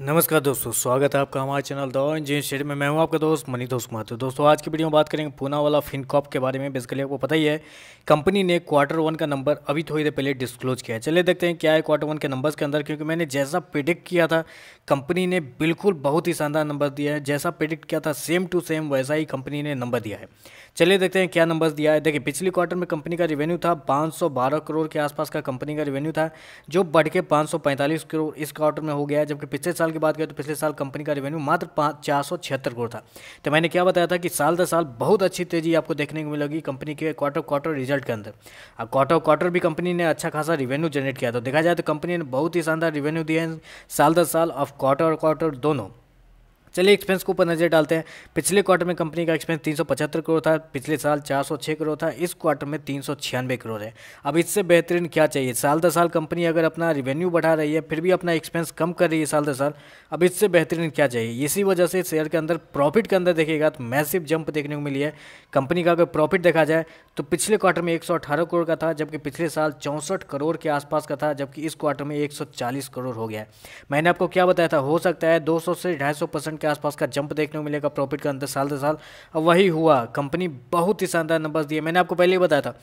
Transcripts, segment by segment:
नमस्कार दोस्तों स्वागत है आपका हमारे चैनल द इंजीनियर स्टेट में मैं हूं आपका दोस्त मनी दोस्त कुमार तो दोस्तों आज की वीडियो में बात करेंगे पूना वाला फिनकॉप के बारे में बेसिकली आपको पता ही है कंपनी ने क्वार्टर वन का नंबर अभी थोड़ी देर पहले डिस्क्लोज किया है चलिए देखते हैं क्या है क्वार्टर वन के नंबर्स के अंदर क्योंकि मैंने जैसा प्रिडिक्ट किया था कंपनी ने बिल्कुल बहुत ही शानदार नंबर दिया है जैसा प्रिडिक्ट किया था सेम टू सेम वैसा ही कंपनी ने नंबर दिया है चलिए देखते हैं क्या नंबर दिया है देखिए पिछली क्वार्टर में कंपनी का रेवेन्यू था पाँच करोड़ के आसपास का कंपनी का रेवेन्यू था जो बढ़ के पाँच करोड़ इस क्वार्टर में हो गया जबकि पिछले साल की बात करें तो पिछले साल कंपनी का रेवेन्यू मात्र पाँच चार सौ छिहत्तर करोड़ था तो मैंने क्या बताया था कि साल दर साल बहुत अच्छी तेजी आपको देखने को मिलेगी कंपनी के क्वार्टर क्वार्टर रिजल्ट के अंदर और क्वार्टर क्वार्टर भी कंपनी ने अच्छा खासा रिवेन्यू जनरेट किया तो देखा जाए तो कंपनी ने बहुत ही शानदार रिवेन्यू दिया है साल दर साल ऑफ क्वार्टर और क्वार्टर दोनों चलिए एक्सपेंस के ऊपर नज़र डालते हैं पिछले क्वार्टर में कंपनी का एक्सपेंस तीन करोड़ था पिछले साल चार करोड़ था इस क्वार्टर में तीन करोड़ है अब इससे बेहतरीन क्या चाहिए साल दर साल कंपनी अगर अपना रिवेन्यू बढ़ा रही है फिर भी अपना एक्सपेंस कम कर रही है साल दर साल अब इससे बेहतरीन क्या चाहिए इसी वजह से शेयर के अंदर प्रॉफिट के अंदर देखिएगा तो मैसिव जंप देखने को मिली है कंपनी का अगर प्रॉफिट देखा जाए तो पिछले क्वार्टर में एक करोड़ का था जबकि पिछले साल चौंसठ करोड़ के आसपास का था जबकि इस क्वार्टर में एक करोड़ हो गया है मैंने आपको क्या बताया था हो सकता है दो से ढाई परसेंट के आसपास का जंप देखने को मिलेगा प्रॉफिट के अंदर साल दर साल अब वही हुआ कंपनी बहुत ही शानदार नंबर्स दिए मैंने आपको पहले ही बताया था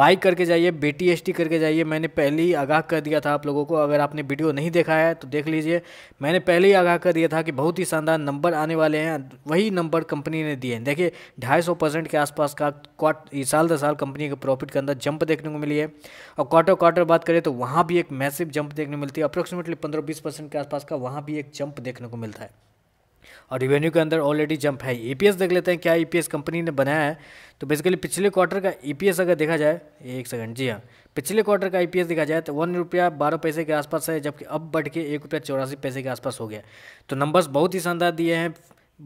बाई करके जाइए बी करके जाइए मैंने पहले ही आगाह कर दिया था आप लोगों को अगर आपने वीडियो नहीं देखा है तो देख लीजिए मैंने पहले ही आगाह कर दिया था कि बहुत ही शानदार नंबर आने वाले हैं वही नंबर कंपनी ने दिए हैं देखिए ढाई सौ परसेंट के आसपास का साल दर साल कंपनी के प्रॉफिट के अंदर जंप देखने को मिली है और क्वार्टर क्वार्टर बात करें तो वहाँ भी एक मैसिव जंप देखने को मिलती है अप्रोक्सीमेटली पंद्रह बीस परसेंट के आसपास का वहाँ भी एक जंप देखने को मिलता है और रिवेन्यू के अंदर ऑलरेडी जंप है ईपीएस e देख लेते हैं क्या ईपीएस e कंपनी ने बनाया है तो बेसिकली पिछले क्वार्टर का ईपीएस e अगर देखा जाए एक सेकंड जी हाँ पिछले क्वार्टर का ईपीएस देखा जाए तो वन रुपया बारह पैसे के आसपास है जबकि अब बढ़ के एक रुपया चौरासी पैसे के आसपास हो गया तो नंबर्स बहुत ही शानदार दिए हैं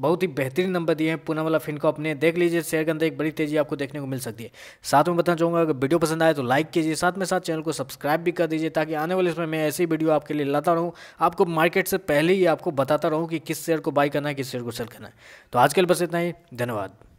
बहुत ही बेहतरीन नंबर दिए हैं पूना वाला फिनको अपने देख लीजिए शेयर के अंदर एक बड़ी तेजी आपको देखने को मिल सकती है साथ में बताना चाहूँगा अगर वीडियो पसंद आए तो लाइक कीजिए साथ में साथ चैनल को सब्सक्राइब भी कर दीजिए ताकि आने वाले समय में ऐसी वीडियो आपके लिए लाता रहूँ आपको मार्केट से पहले ही आपको बताता रहूँ कि किस शेयर को बाई करना है किस शेयर को सेल करना है तो आज के लिए बस इतना ही धन्यवाद